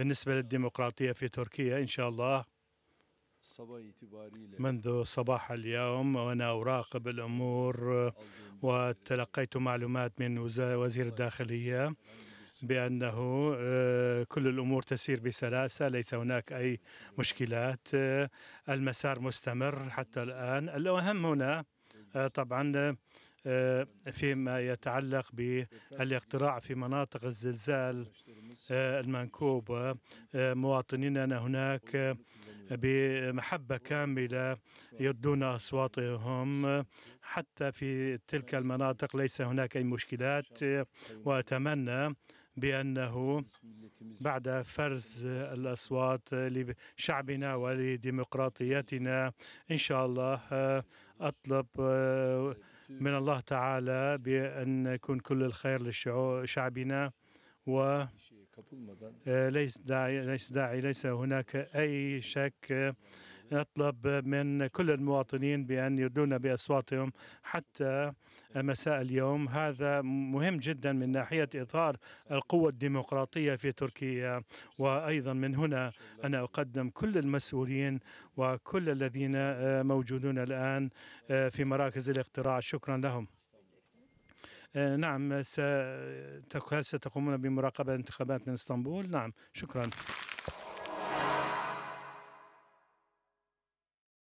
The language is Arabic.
بالنسبة للديمقراطية في تركيا إن شاء الله منذ صباح اليوم وأنا أراقب الأمور وتلقيت معلومات من وزير الداخلية بأنه آه، كل الأمور تسير بسلاسة ليس هناك أي مشكلات آه، المسار مستمر حتى الآن الأهم هنا آه، طبعا فيما يتعلق بالاقتراع في مناطق الزلزال آه، المنكوب آه، مواطنيننا هناك آه، بمحبة كاملة يدون أصواتهم حتى في تلك المناطق ليس هناك أي مشكلات وأتمنى بأنه بعد فرز الأصوات لشعبنا ولديمقراطيتنا إن شاء الله أطلب من الله تعالى بأن يكون كل الخير لشعبنا و آه، ليس داعي ليس داعي ليس هناك اي شك نطلب آه، من كل المواطنين بان يدلون باصواتهم حتى مساء اليوم هذا مهم جدا من ناحيه اطار القوه الديمقراطيه في تركيا وايضا من هنا انا اقدم كل المسؤولين وكل الذين آه، موجودون الان في مراكز الاقتراع شكرا لهم آه، نعم ستقومون بمراقبة انتخابات من اسطنبول نعم شكرا